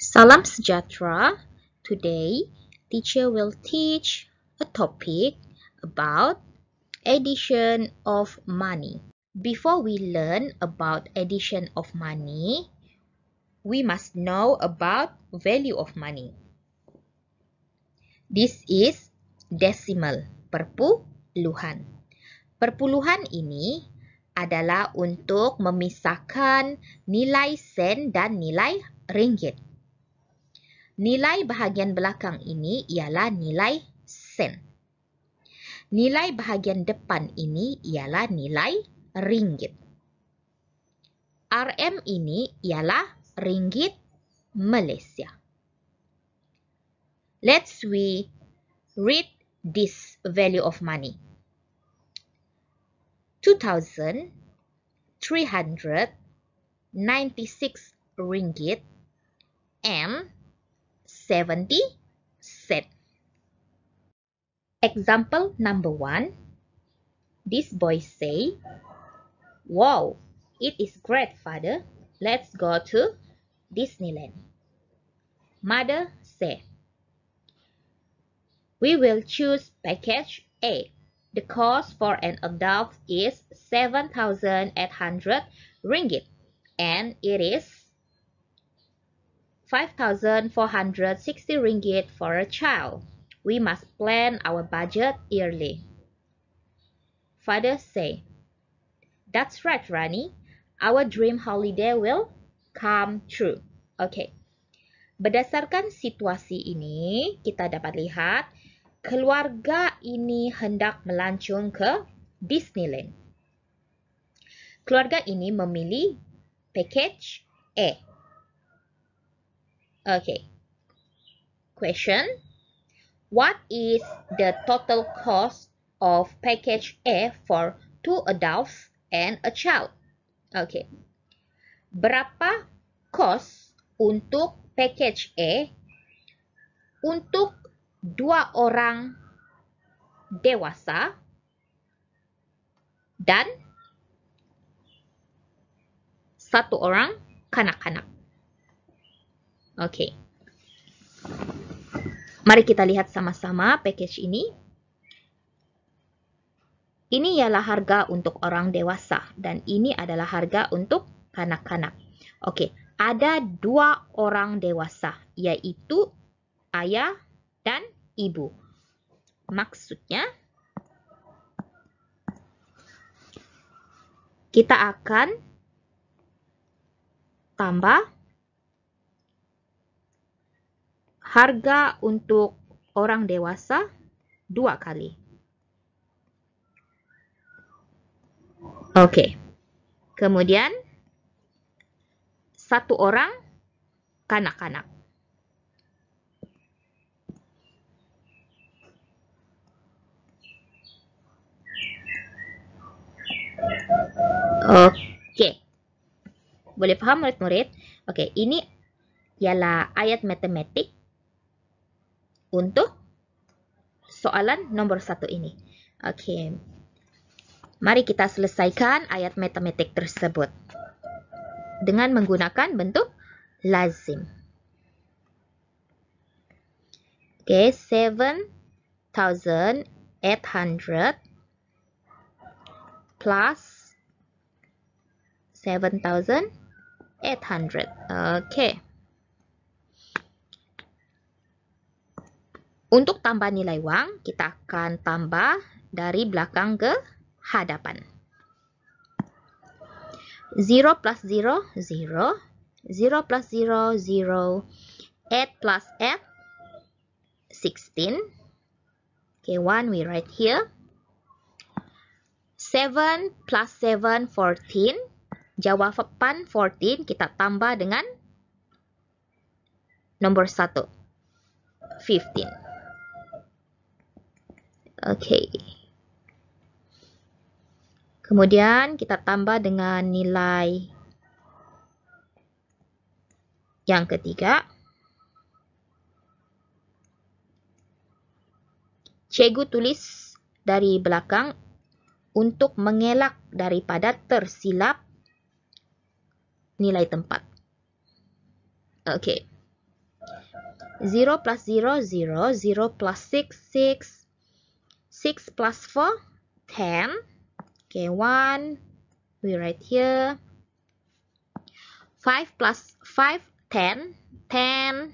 Salam sejahtera. Today, teacher will teach a topic about addition of money. Before we learn about addition of money, we must know about value of money. This is decimal, perpuluhan. Perpuluhan ini adalah untuk memisahkan nilai sen dan nilai ringgit. Nilai bahagian belakang ini ialah nilai sen. Nilai bahagian depan ini ialah nilai ringgit. RM ini ialah ringgit Malaysia. Let's we read this value of money. 2,396 ringgit and 70 set. Example number 1. This boy say, Wow, it is great, father. Let's go to Disneyland. Mother say, We will choose package A. The cost for an adult is 7,800 ringgit and it is 5,460 ringgit for a child. We must plan our budget yearly. Father say, That's right, Rani. Our dream holiday will come true. Okay. Berdasarkan situasi ini, kita dapat lihat keluarga ini hendak melancong ke Disneyland. Keluarga ini memilih package A. Okay. Question. What is the total cost of package A for two adults and a child? Okay. Berapa kos untuk package A untuk dua orang dewasa dan satu orang kanak-kanak? Okey. Mari kita lihat sama-sama package ini. Ini ialah harga untuk orang dewasa dan ini adalah harga untuk kanak-kanak. Okey, ada dua orang dewasa iaitu ayah dan ibu. Maksudnya, kita akan tambah harga untuk orang dewasa dua kali. Okey. Kemudian, satu orang kanak-kanak. Okey. Boleh faham, murid-murid? Okey, ini ialah ayat matematik untuk soalan nombor satu ini. Okey. Mari kita selesaikan ayat matematik tersebut dengan menggunakan bentuk lazim. Okay, 7,800 plus 7,800. Okay. Untuk tambah nilai wang, kita akan tambah dari belakang ke hadapan. 0 plus 0, 0. 0 plus 0, 0. 8 plus 8, 16. Okay, 1 we write here. 7 plus 7, 14. Jawapan 14, kita tambah dengan nombor 1, 15. Okey. Kemudian kita tambah dengan nilai yang ketiga. Cikgu tulis dari belakang untuk mengelak daripada tersilap nilai tempat. Okey. 0 plus 0, 0. 0 plus 6, 6. 6 plus 4, 10. Okay, 1, we write here. 5 plus 5, 10. 10.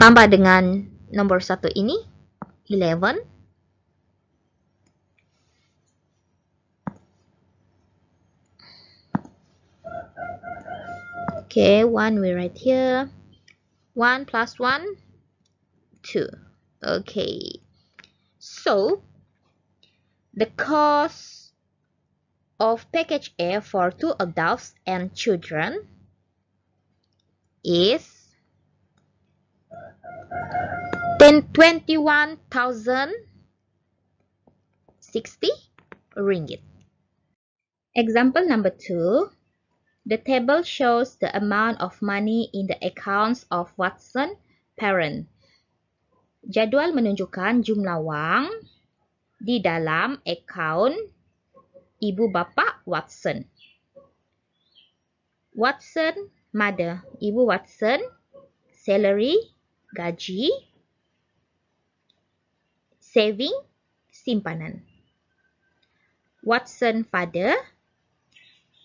Tambah dengan nomor 1 ini, 11. Okay, 1 we write here. 1 plus 1, 2. Okay. So, the cost of package A for two adults and children is 21,060 ringgit. Example number 2. The table shows the amount of money in the accounts of Watson parent. jadual menunjukkan jumlah wang di dalam akaun ibu bapa Watson. Watson mother, ibu Watson salary gaji saving simpanan. Watson father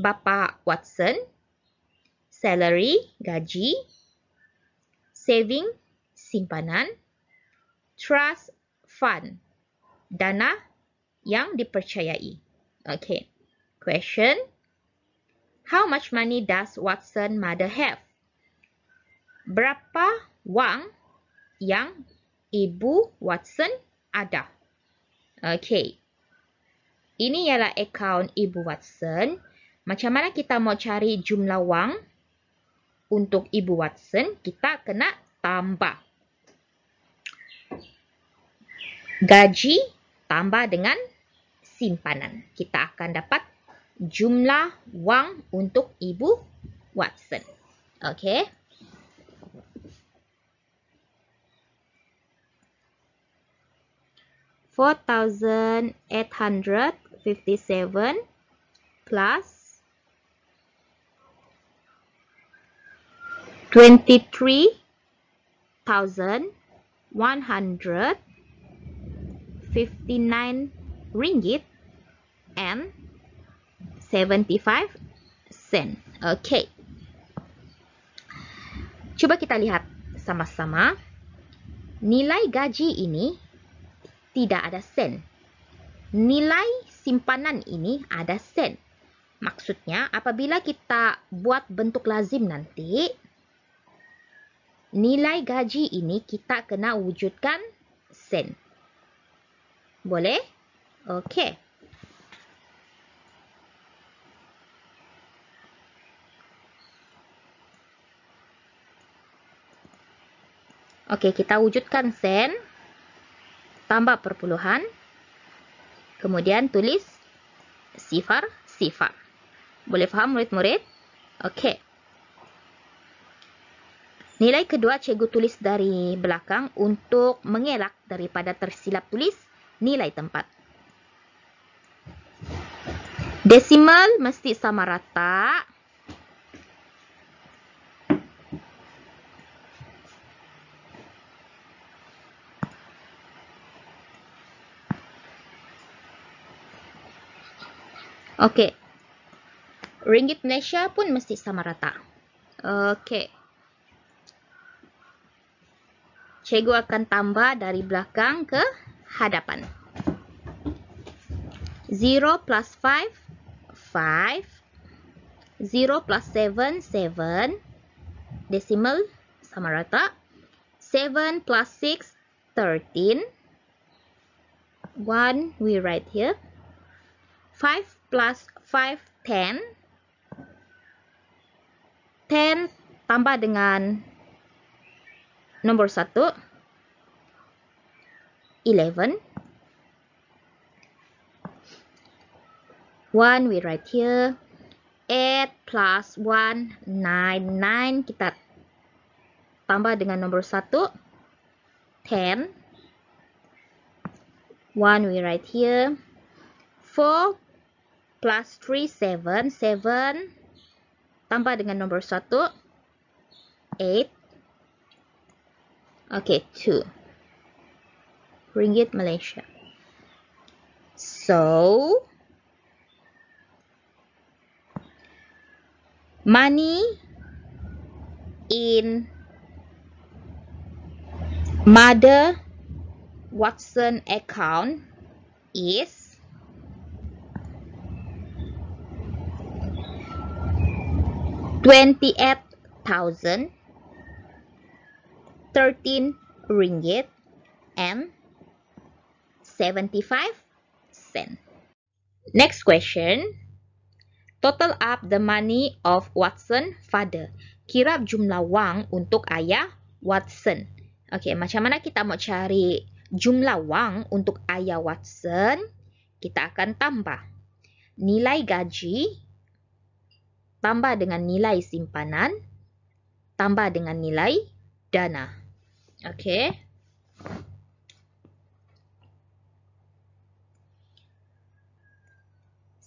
bapa Watson salary gaji saving simpanan trust fund. Dana yang dipercayai. Okay. Question. How much money does Watson mother have? Berapa wang yang ibu Watson ada? Okay. Ini ialah akaun ibu Watson. Macam mana kita mau cari jumlah wang untuk ibu Watson? Kita kena tambah. gaji tambah dengan simpanan. Kita akan dapat jumlah wang untuk ibu Watson. Okey. $4,857 plus $23,100 59 ringgit and 75 sen. Okay. Cuba kita lihat sama-sama. Nilai gaji ini tidak ada sen. Nilai simpanan ini ada sen. Maksudnya apabila kita buat bentuk lazim nanti, nilai gaji ini kita kena wujudkan sen. Sen. Boleh? Okey. Okey, kita wujudkan sen. Tambah perpuluhan. Kemudian tulis sifar sifar. Boleh faham murid-murid? Okey. Nilai kedua cikgu tulis dari belakang untuk mengelak daripada tersilap tulis nilai tempat. Desimal mesti sama rata. Okey. Ringgit Malaysia pun mesti sama rata. Okey. Cikgu akan tambah dari belakang ke hadapan. 0 plus 5, 5. 0 plus 7, 7. Decimal sama rata. 7 plus 6, 13. 1 we write here. 5 plus 5, 10. 10 tambah dengan nombor 1. 11. 1, we write here. 8 plus 1, 9. 9, kita tambah dengan nombor 1. 10. 1, we write here. 4 plus 3, 7. 7, tambah dengan nombor 1. 8. Okay, 2. ringgit Malaysia. So, money in Mother Watson account is twenty-eight thousand thirteen ringgit and 75 cent. Next question. Total up the money of Watson father. Kirap jumlah wang untuk ayah Watson. Okey, macam mana kita mau cari jumlah wang untuk ayah Watson? Kita akan tambah nilai gaji tambah dengan nilai simpanan tambah dengan nilai dana. Okey.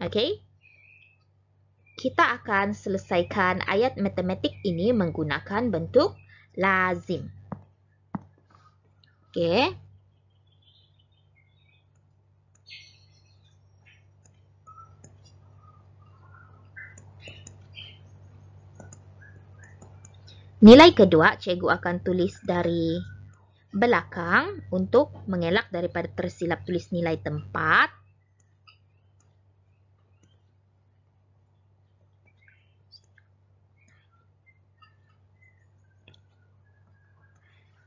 Okay. Kita akan selesaikan ayat matematik ini menggunakan bentuk lazim. Okay. Nilai kedua, cikgu akan tulis dari belakang untuk mengelak daripada tersilap tulis nilai tempat.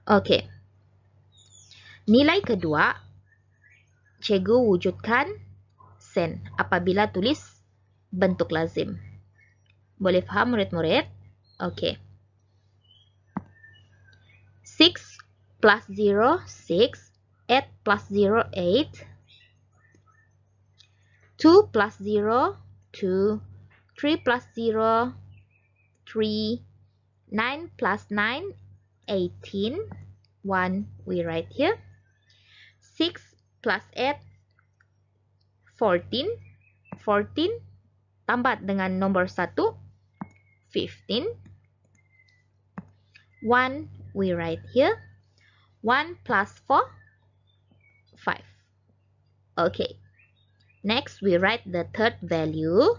Okey. Nilai kedua, cikgu wujudkan sen apabila tulis bentuk lazim. Boleh faham murid-murid? Okey. 6 plus 0, 6. 8 plus 0, 8. 2 plus 0, 2. 3 plus 0, 3. 9 plus 9, 8. 18. 1 we write here. 6 plus 8, 14. 14 tambah dengan nomor 1, 15. 1 we write here. 1 plus 4, 5. Okay. Next, we write the third value.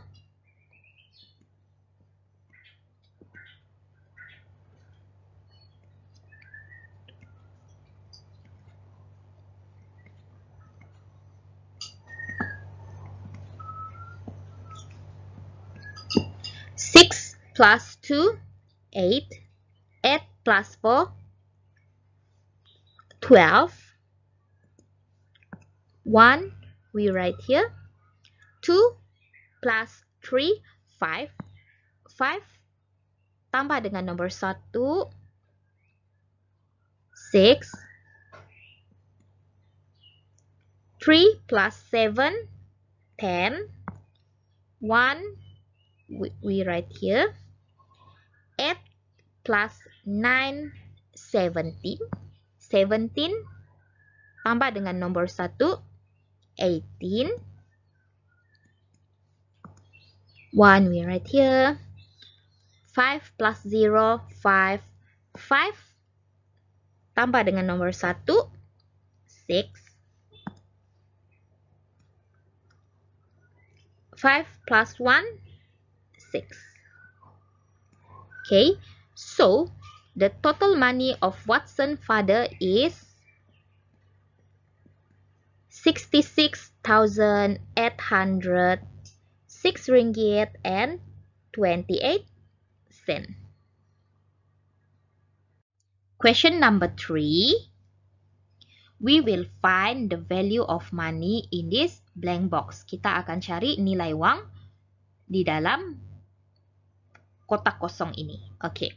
plus 2, 8. 8 plus 4, 12. 1, we write here. 2 plus 3, 5. 5 tambah dengan nomor 1, 6. 3 plus 7, 10. 1, we, we write here. 8 plus 9, 17. 17 tambah dengan nombor 1, 18. 1, we write here. 5 plus 0, 5. 5 tambah dengan nombor 1, 6. 5 plus 1, 6. Okay, so the total money of Watson's father is 66,806 ringgit and 28 cent. Question number 3. We will find the value of money in this blank box. Kita akan cari nilai wang di dalam kotak kosong ini. Okey.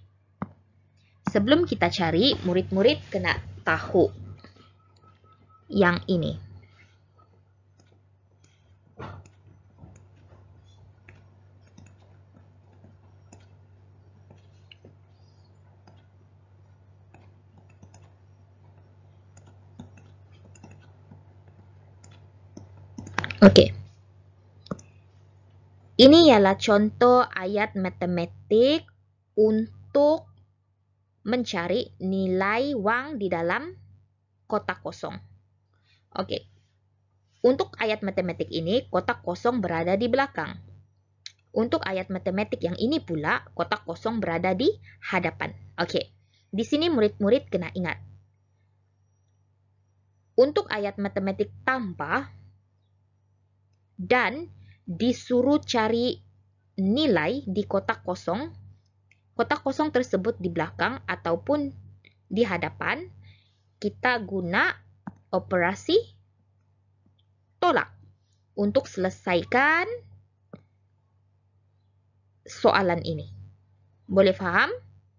Sebelum kita cari, murid-murid kena tahu yang ini. Okey. Ini ialah contoh ayat matematik untuk mencari nilai wang di dalam kotak kosong. Oke. Untuk ayat matematik ini, kotak kosong berada di belakang. Untuk ayat matematik yang ini pula, kotak kosong berada di hadapan. Oke. Di sini murid-murid kena ingat. Untuk ayat matematik tambah dan disuruh cari nilai di kotak kosong. Kotak kosong tersebut di belakang ataupun di hadapan. Kita guna operasi tolak untuk selesaikan soalan ini. Boleh faham?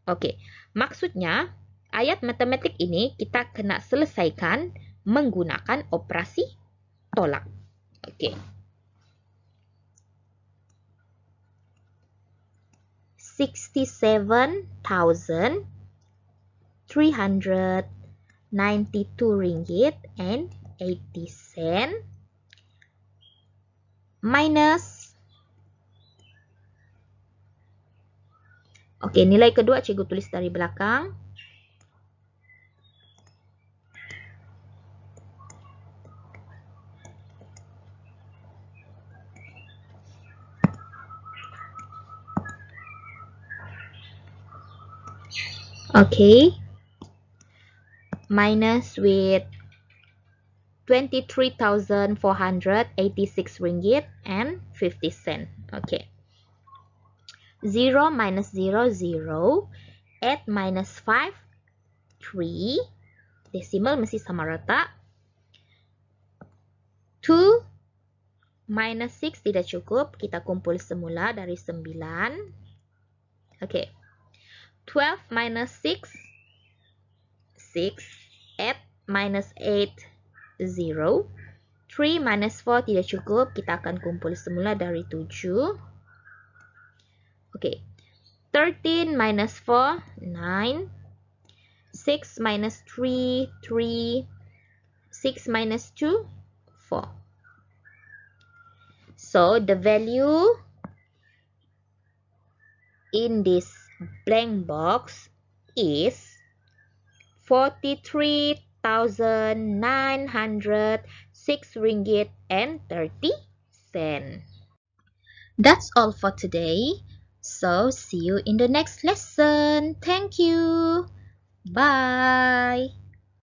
Okey. Maksudnya, ayat matematik ini kita kena selesaikan menggunakan operasi tolak. Okey. 67,392 ringgit and 80 sen minus Okey, nilai kedua cikgu tulis dari belakang Okay. Minus with 23,486 ringgit and 50 cent. Okay. 0 minus 0, 0. 8 minus 5, 3. Decimal mesti sama rata. 2 minus 6 tidak cukup. Kita kumpul semula dari 9. Okay. 12 minus 6, 6, 8 minus 8, 0. 3 minus 4 tidak cukup. Kita akan kumpul semula dari 7. Okay. 13 minus 4, 9. 6 minus 3, 3. 6 minus 2, 4. So, the value in this blank box is 43,906 ringgit and 30 cent. That's all for today. So, see you in the next lesson. Thank you. Bye.